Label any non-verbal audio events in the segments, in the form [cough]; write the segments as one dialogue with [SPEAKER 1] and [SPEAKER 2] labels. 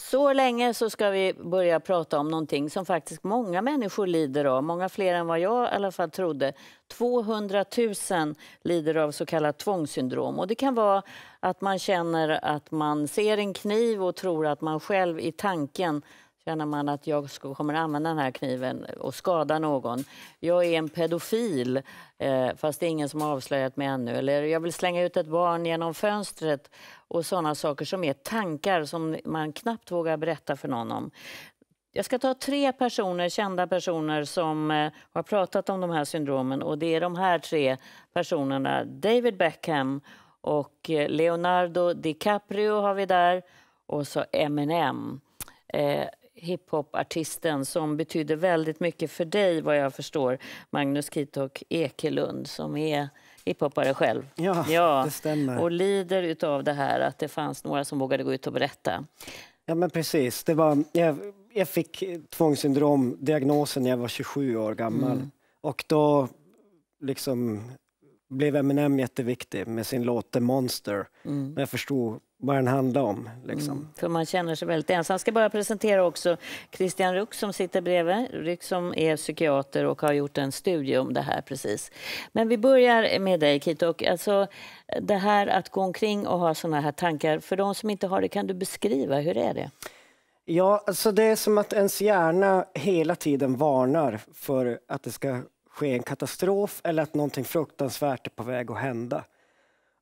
[SPEAKER 1] Så länge så ska vi börja prata om någonting som faktiskt många människor lider av, många fler än vad jag i alla fall trodde. 200 000 lider av så kallat tvångssyndrom. Och det kan vara att man känner att man ser en kniv och tror att man själv i tanken Känner man att jag kommer använda den här kniven och skada någon. Jag är en pedofil, eh, fast det är ingen som har avslöjat mig ännu. Eller jag vill slänga ut ett barn genom fönstret. Och sådana saker som är tankar som man knappt vågar berätta för någon om. Jag ska ta tre personer, kända personer som eh, har pratat om de här syndromen. Och Det är de här tre personerna. David Beckham och eh, Leonardo DiCaprio har vi där. Och så Eminem hiphopartisten som betyder väldigt mycket för dig, vad jag förstår. Magnus Kitok Ekelund, som är hiphopare själv. Ja, ja, det stämmer. Och lider av det här att det fanns några som vågade gå ut och berätta. Ja, men
[SPEAKER 2] precis. Det var, jag, jag fick tvångssyndrom, diagnosen, när jag var 27 år gammal. Mm. Och då liksom blev Eminem jätteviktig med sin låt The Monster. Mm. jag förstod vad den handlar om. Liksom. Mm,
[SPEAKER 1] för man känner sig väldigt ensam. Jag ska bara presentera också Christian Ruck som sitter bredvid. Ruck som är psykiater och har gjort en studie om det här precis. Men vi börjar med dig Kito. Alltså, det här att gå omkring och ha sådana här tankar, för de som inte har det, kan du beskriva hur är det?
[SPEAKER 2] Ja, alltså det är som att ens hjärna hela tiden varnar för att det ska ske en katastrof eller att någonting fruktansvärt är på väg att hända.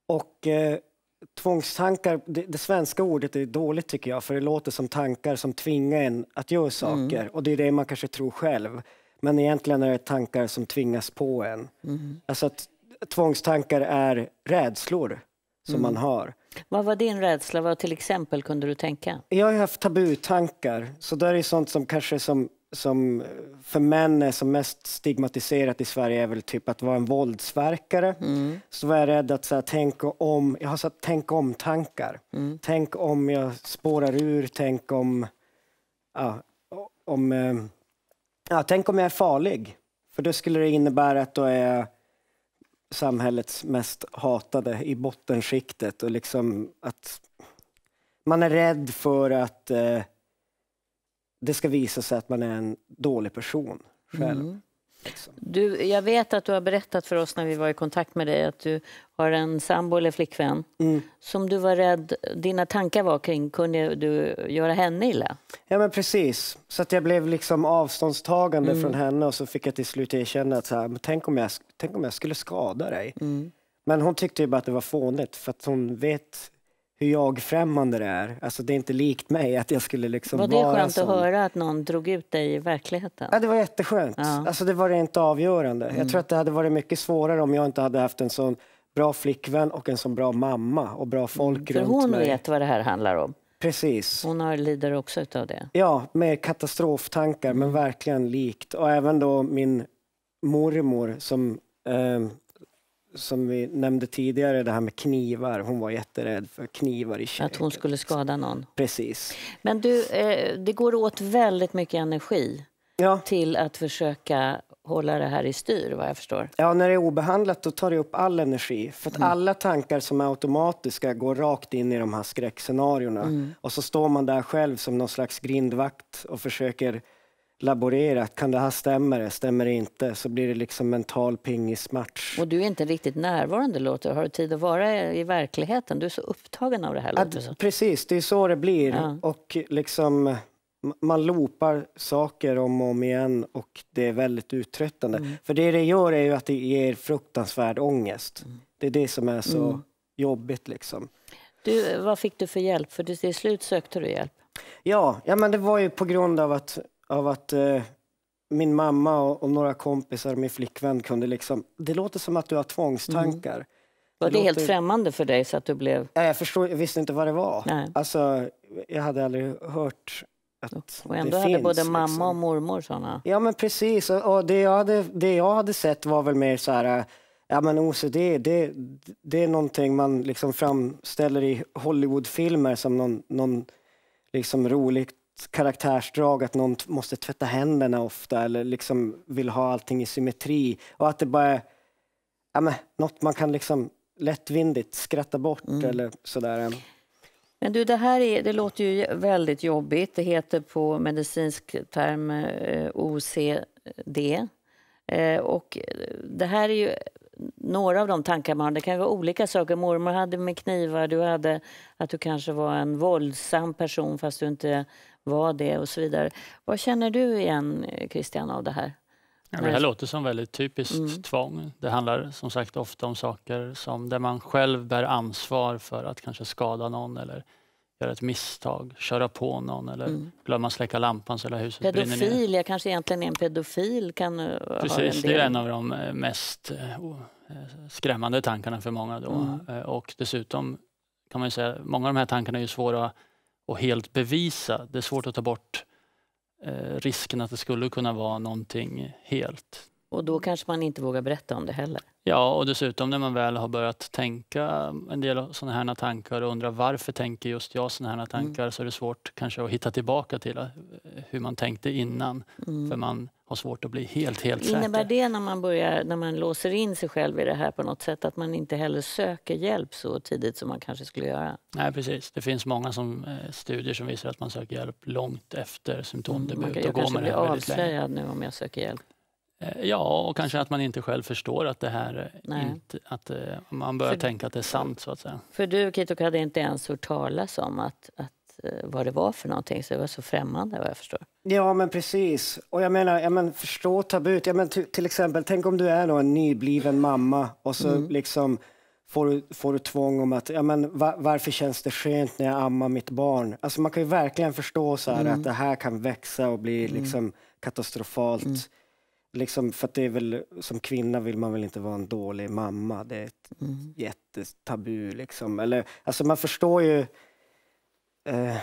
[SPEAKER 2] Och eh, tvångstankar, det, det, svenska ordet är dåligt tycker jag, för det låter som tankar som tvingar en att göra mm. saker. Mm. Och det är det man kanske tror själv. Men egentligen är det tankar som tvingas på en. Mm. Alltså att tvångstankar är rädslor
[SPEAKER 1] som mm. man har. Vad var din rädsla? Vad till exempel kunde du tänka?
[SPEAKER 2] Jag har haft tabutankar, så det är sånt som kanske som som för män är som mest stigmatiserat i Sverige är väl typ att vara en våldsverkare. Mm. Så var jag rädd att så här, tänk om, jag har så här, tänk om-tankar. Mm. Tänk om jag spårar ur, tänk om, ja, om, eh, ja, tänk om jag är farlig. För då skulle det innebära att då är jag samhällets mest hatade i bottenskiktet och liksom att man är rädd för att eh, det ska visa sig att man är en dålig person själv. Mm.
[SPEAKER 1] Liksom. Du, jag vet att du har berättat för oss när vi var i kontakt med dig att du har en sambo eller flickvän mm. som du var rädd, dina tankar var kring, kunde du göra henne illa?
[SPEAKER 2] Ja men precis, så att jag blev liksom avståndstagande mm. från henne och så fick jag till slut erkänna att så här, tänk, om jag, tänk om jag skulle skada dig. Mm. Men hon tyckte ju bara att det var fånigt för att hon vet hur jagfrämmande det är. Alltså det är inte likt mig att jag skulle liksom vara Var det vara skönt sån. att
[SPEAKER 1] höra att någon drog ut dig i verkligheten?
[SPEAKER 2] Ja, det var jätteskönt. Ja. Alltså det var rent avgörande. Mm. Jag tror mm. att det hade varit mycket svårare om jag inte hade haft en sån bra flickvän och en sån bra mamma och bra mm, folk mm. runt hon mig. hon
[SPEAKER 1] vet vad det här handlar om. Precis. Hon har, lider också utav det.
[SPEAKER 2] Ja, med katastroftankar, mm. men verkligen likt. Och även då min mormor som eh, som vi nämnde tidigare, det här med knivar. Hon var jätterädd för knivar i köket. Att hon skulle skada någon? Precis.
[SPEAKER 1] Men du, eh, det går åt väldigt mycket energi ja. till att försöka hålla det här i styr, vad jag förstår.
[SPEAKER 2] Ja, när det är obehandlat då tar det upp all energi. För att mm. alla tankar som är automatiska går rakt in i de här skräckscenarierna. Mm. Och så står man där själv som någon slags grindvakt och försöker laborerat. Kan det här stämma? Det? Stämmer det inte?
[SPEAKER 1] Så blir det liksom mental pingismatch. Och du är inte riktigt närvarande låter Har du tid att vara i verkligheten? Du är så upptagen av det här. Att,
[SPEAKER 2] Precis, det är så det blir. Ja. Och liksom, man loopar saker om och om igen och det är väldigt uttröttande. Mm. För det det gör är ju att det ger fruktansvärd ångest. Mm. Det är det som är så mm. jobbigt liksom.
[SPEAKER 1] Du, vad fick du för hjälp? För till slut sökte du hjälp.
[SPEAKER 2] Ja, ja men det var ju på grund av att av att eh, min mamma och, och, några kompisar min flickvän kunde liksom... Det låter som att du har tvångstankar. Mm.
[SPEAKER 1] Var det, det låter... helt främmande för dig så att du blev... Nej, jag, förstod, jag visste inte vad det var.
[SPEAKER 2] Nej. Alltså, jag hade aldrig hört
[SPEAKER 1] att det Och ändå hade finns, både mamma liksom. och mormor sådana.
[SPEAKER 2] Ja, men precis. Och det jag hade, det jag hade sett var väl mer så här... Eh, ja, men OCD, det, det är någonting man liksom framställer i Hollywoodfilmer som någon, någon liksom roligt karaktärsdrag att någon måste tvätta händerna ofta eller liksom vill ha allting i symmetri och att det bara är ja, men, något man kan liksom lättvindigt skratta bort mm. eller sådär.
[SPEAKER 1] Men du, det här är, det låter ju väldigt jobbigt. Det heter på medicinsk term eh, OCD. Eh, och det här är ju några av de tankar man har... Det kan vara olika saker. Mormor hade med knivar, du hade att du kanske var en våldsam person fast du inte var det och så vidare. Vad känner du igen, eh, Christian, av det här?
[SPEAKER 3] Ja, det här låter som väldigt typiskt mm. tvång. Det handlar som sagt ofta om saker som, där man själv bär ansvar för att kanske skada någon eller göra ett misstag, köra på någon eller mm. glömma släcka lampan så hela huset pedofil, brinner
[SPEAKER 1] ner. jag kanske egentligen är en pedofil. Kan eh, Precis, det är en
[SPEAKER 3] av de eh, mest eh, skrämmande tankarna för många då. Mm. Och dessutom kan man säga, många av de här tankarna är svåra att helt bevisa. Det är svårt att ta bort risken att det skulle kunna vara någonting helt.
[SPEAKER 1] Och då kanske man inte vågar berätta om det heller.
[SPEAKER 3] Ja, och dessutom när man väl har börjat tänka en del sådana här tankar och undrar varför tänker just jag sådana här mm. tankar mm. så är det svårt kanske att hitta tillbaka till eh, hur man tänkte innan. Mm. För man har svårt att bli helt, helt säker. Innebär
[SPEAKER 1] det när man, börjar, när man låser in sig själv i det här på något sätt att man inte heller söker hjälp så tidigt som man kanske skulle göra?
[SPEAKER 3] Nej, precis. Det finns många som, eh, studier som visar att man söker hjälp långt efter symptomdebut. Mm, man kan, jag och går kanske blir avslöjad nu om jag söker hjälp. Eh, ja, och kanske att man inte själv förstår att det här eh, inte, att eh, man börjar för, tänka att det är sant så att säga.
[SPEAKER 1] För du Kitok hade inte ens hört talas om att, att vad det var för någonting, så det var så främmande vad jag förstår.
[SPEAKER 2] Ja, men precis. Och jag menar, jag menar förstå tabut. Jag menar, till exempel, tänk om du är då en nybliven mamma och så mm. liksom får du, får du tvång om att, ja men va, varför känns det skönt när jag ammar mitt barn? Alltså man kan ju verkligen förstå så här, mm. att det här kan växa och bli mm. liksom katastrofalt mm liksom, för att det är väl, som kvinna vill man väl inte vara en dålig mamma. Det är ett mm. jättetabu liksom. Eller, alltså man förstår ju... Eh,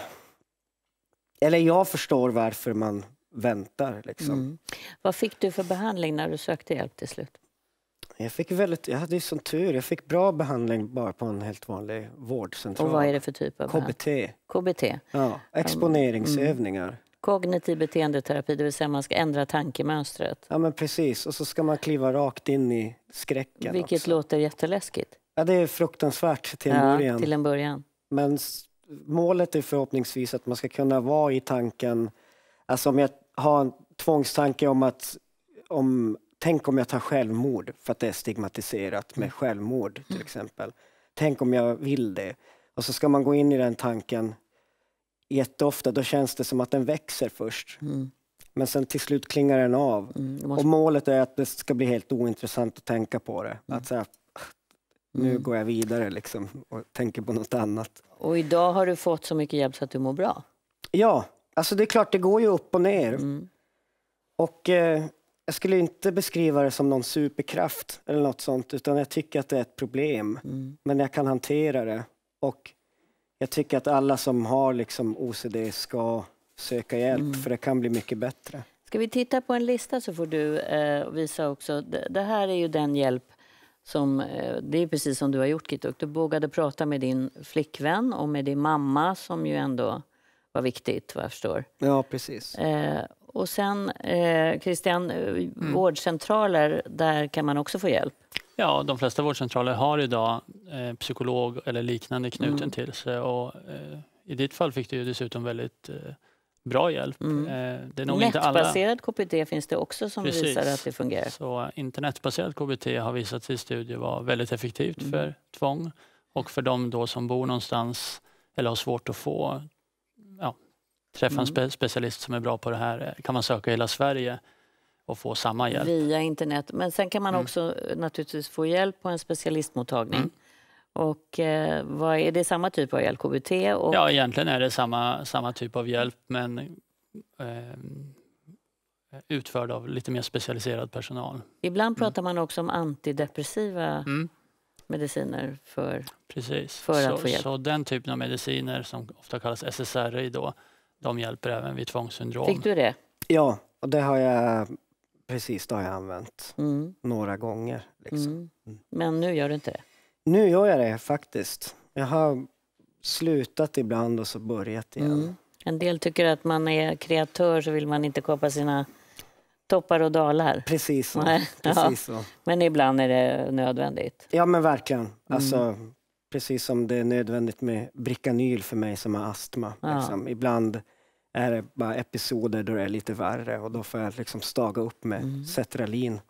[SPEAKER 2] eller jag förstår varför man väntar liksom. Mm.
[SPEAKER 1] Vad fick du för behandling när du sökte hjälp till slut?
[SPEAKER 2] Jag fick väldigt, jag hade ju sån tur, jag fick bra behandling bara på en helt vanlig vårdcentral. Och vad är det för typ av KBT. KBT? KBT. Ja, mm. exponeringsövningar. Mm.
[SPEAKER 1] Kognitiv beteendeterapi, det vill säga man ska ändra tankemönstret. Ja, men precis. Och
[SPEAKER 2] så ska man kliva rakt in
[SPEAKER 1] i skräcken. Vilket också. låter jätteläskigt. Ja, det är fruktansvärt till en ja, början. Till en början.
[SPEAKER 2] Men målet är förhoppningsvis att man ska kunna vara i tanken, alltså om jag har en tvångstanke om att om, tänk om jag tar självmord för att det är stigmatiserat med mm. självmord till mm. exempel. Tänk om jag vill det. Och så ska man gå in i den tanken jätteofta, då känns det som att den växer först. Mm. Men sen till slut klingar den av. Mm, måste... Och målet är att det ska bli helt ointressant att tänka på det. Mm. Att så här, nu mm. går jag vidare liksom, och tänker på något annat.
[SPEAKER 1] Och idag har du fått så mycket hjälp så att du mår bra?
[SPEAKER 2] Ja, alltså det är klart, det går ju upp och ner. Mm. Och eh, jag skulle inte beskriva det som någon superkraft eller något sånt, utan jag tycker att det är ett problem. Mm. Men jag kan hantera det. Och jag tycker att alla som har liksom OCD ska söka hjälp, mm. för det kan bli mycket bättre.
[SPEAKER 1] Ska vi titta på en lista så får du eh, visa också. Det, här är ju den hjälp som, eh, det är precis som du har gjort Kitok. Du vågade prata med din flickvän och med din mamma som ju ändå var viktigt vad jag
[SPEAKER 3] förstår. Ja, precis.
[SPEAKER 1] Eh, och sen, eh, Christian, eh, mm. vårdcentraler, där kan man också få hjälp?
[SPEAKER 3] Ja, de flesta vårdcentraler har idag eh, psykolog eller liknande knuten mm. till sig. Och, eh, I ditt fall fick du ju dessutom väldigt eh, bra hjälp. Mm. Eh, det är nog inte alla...
[SPEAKER 1] KBT finns det också som Precis. visar att det fungerar.
[SPEAKER 3] Så internetbaserad KBT har visat sig i studier vara väldigt effektivt mm. för tvång och för de då som bor någonstans eller har svårt att få ja, träffa en mm. spe specialist som är bra på det här eh, kan man söka i hela Sverige och få samma hjälp.
[SPEAKER 1] Via internet. Men sen kan man mm. också eh, naturligtvis få hjälp på en specialistmottagning. Mm. Och eh, vad, är det samma typ av hjälp, KBT? Och... Ja,
[SPEAKER 3] egentligen är det samma, samma typ av hjälp men eh, utförd av lite mer specialiserad personal.
[SPEAKER 1] Ibland mm. pratar mm. man också om antidepressiva mm. mediciner för, Precis. för så, att få hjälp.
[SPEAKER 3] Så den typen av mediciner som ofta kallas SSRI då, de hjälper även vid tvångssyndrom. Fick
[SPEAKER 1] du det?
[SPEAKER 2] Ja, och det har jag Precis, det har jag använt mm. några gånger. Liksom. Mm.
[SPEAKER 1] mm. Men nu gör du inte det?
[SPEAKER 2] Nu gör jag det faktiskt. Jag har slutat ibland och så börjat igen. Mm.
[SPEAKER 1] En del tycker att man är kreatör så vill man inte kapa sina toppar och dalar. Precis så. Nej, [laughs] precis ja. Men ibland är det nödvändigt.
[SPEAKER 2] Ja men verkligen. Mm. Alltså, Precis som det är nödvändigt med Bricanyl för mig som har astma. Ja. Liksom. Ibland är det bara episoder då det är lite värre och då får jag liksom staga upp med mm. Cetralin.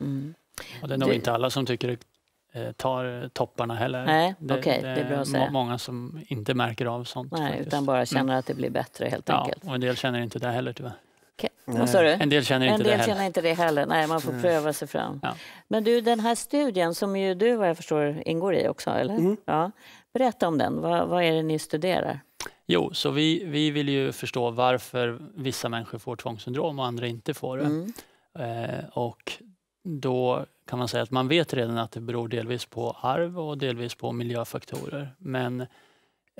[SPEAKER 3] Mm. Och det är nog det... inte alla som tycker det eh, tar eh, topparna heller. Nej, det, okay, det, är, det är bra att säga. många som inte märker av sånt. Nej, utan bara känner mm. att det blir bättre helt ja, enkelt. Och en del känner inte det heller tyvärr. Okay. En del känner inte, en del det, heller. känner inte det heller. Nej, man får mm. pröva
[SPEAKER 1] sig fram. Ja. Men du, den här studien som ju du vad jag förstår ingår i också, eller? Mm. Ja. Berätta om den. Vad, vad är det ni studerar?
[SPEAKER 3] Jo, så vi, vi vill ju förstå varför vissa människor får tvångssyndrom och andra inte får det. Mm. Eh, och då kan man säga att man vet redan att det beror delvis på arv och delvis på miljöfaktorer. Men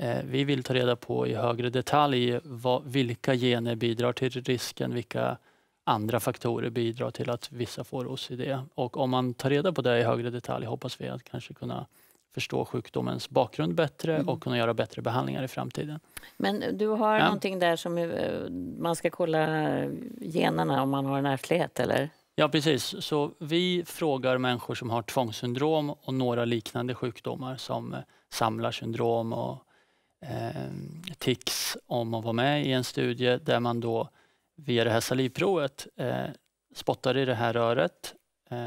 [SPEAKER 3] eh, vi vill ta reda på i högre detalj vad, vilka gener bidrar till risken, vilka andra faktorer bidrar till att vissa får OCD. Och om man tar reda på det i högre detalj hoppas vi att kanske kunna förstå sjukdomens bakgrund bättre mm. och kunna göra bättre behandlingar i framtiden.
[SPEAKER 1] Men du har ja. någonting där som eh, man ska kolla eh, generna om man har en ärftlighet eller?
[SPEAKER 3] Ja precis, så vi frågar människor som har tvångssyndrom och några liknande sjukdomar som eh, samlarsyndrom och eh, tics om att vara med i en studie där man då via det här salivprovet eh, spottar i det här röret. Eh,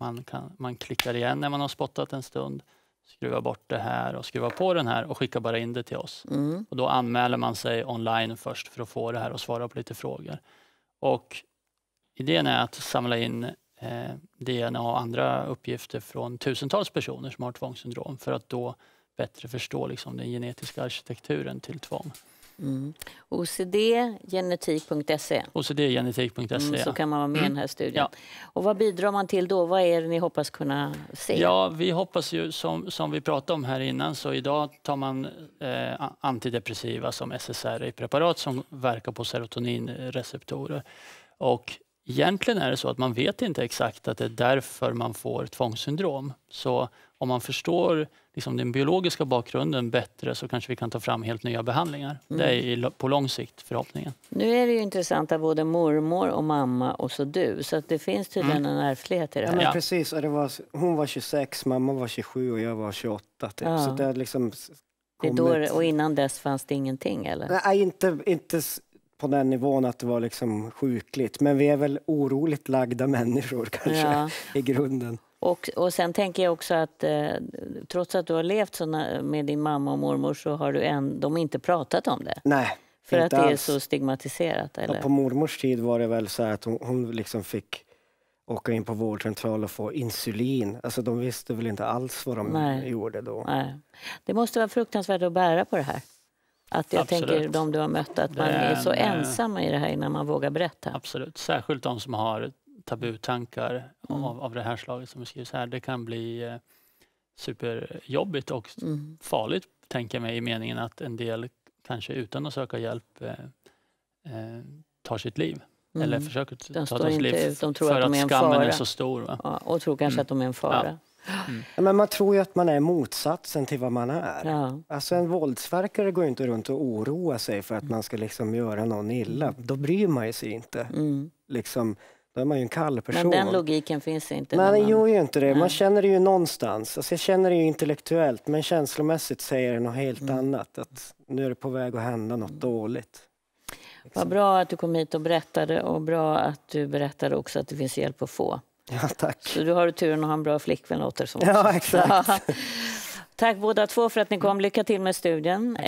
[SPEAKER 3] man, kan, man klickar igen när man har spottat en stund skruva bort det här och skruva på den här och skicka bara in det till oss. Mm. Och då anmäler man sig online först för att få det här och svara på lite frågor. Och idén är att samla in eh, DNA och andra uppgifter från tusentals personer som har tvångssyndrom för att då bättre förstå liksom, den genetiska arkitekturen till tvång. Mm.
[SPEAKER 1] OCDgenetik.se.
[SPEAKER 3] OCDgenetik.se. Mm, så kan
[SPEAKER 1] man vara med i den här studien. Mm. Ja. Och vad bidrar man till då? Vad är det ni hoppas kunna se? Ja,
[SPEAKER 3] vi hoppas ju som, som vi pratade om här innan så idag tar man eh, antidepressiva som SSRI-preparat som verkar på serotoninreceptorer. Och Egentligen är det så att man vet inte exakt att det är därför man får tvångssyndrom. Så om man förstår liksom den biologiska bakgrunden bättre så kanske vi kan ta fram helt nya behandlingar. Mm. Det är mm. på lång sikt förhoppningen.
[SPEAKER 1] Nu är det ju intressant att både mormor och mamma och så du, så att det finns tydligen mm. en ärftlighet i det här. Ja, men
[SPEAKER 2] precis. det var, hon var 26, mamma var 27 och jag var 28. Typ. Ja. Så det
[SPEAKER 1] liksom är liksom det då, och innan dess fanns det ingenting? Eller? Nej, inte, inte
[SPEAKER 2] på den nivån att det var liksom sjukligt. Men vi är väl oroligt lagda människor [laughs] kanske ja. i grunden.
[SPEAKER 1] Och, och sen tänker jag också att eh, trots att du har levt såna, med din mamma och mormor så har du en, de inte pratat om det.
[SPEAKER 2] Nej. För att det är så
[SPEAKER 1] stigmatiserat? Eller? Ja, på
[SPEAKER 2] mormors tid var det väl så att hon, hon liksom fick åka in på vårdcentral och få insulin. Alltså de visste väl inte alls vad de Nej. gjorde då. Nej.
[SPEAKER 1] Det måste vara fruktansvärt att bära på det här. Att jag Absolut. tänker de du har mött, att man det, är så eh, ensamma i det här innan man vågar
[SPEAKER 3] berätta. Absolut, särskilt de som har tabutankar mm. av, av det här slaget som beskrivs här. Det kan bli eh, superjobbigt och mm. farligt, tänker jag mig, i meningen att en del kanske utan att söka hjälp eh, eh, tar sitt liv. Mm. Eller försöker de ta sitt liv ut. De tror för att, att skammen fara. är så stor. Va? Ja, och tror kanske mm. att de är en fara. Ja.
[SPEAKER 2] Mm. Men man tror ju att man är motsatsen till vad man är. Ja. Alltså en våldsverkare går ju inte runt och oroar sig för att man ska liksom göra någon illa. Mm. Då bryr man sig inte. Mm. Liksom, då är man ju en kall person. Men den logiken
[SPEAKER 1] finns inte. Nej, man... gör
[SPEAKER 2] ju inte det. Man Nej. känner det ju någonstans. Alltså jag känner det ju intellektuellt, men känslomässigt säger det något helt mm. annat. Att nu är det på väg att hända något mm. dåligt.
[SPEAKER 1] Liksom. Vad bra att du kom hit och berättade och bra att du berättade också att det finns hjälp att få. Ja, tack. Så du har turen att ha en bra flickvän låter som. Ja, exakt. [laughs] tack båda två för att ni kom. Lycka till med studien.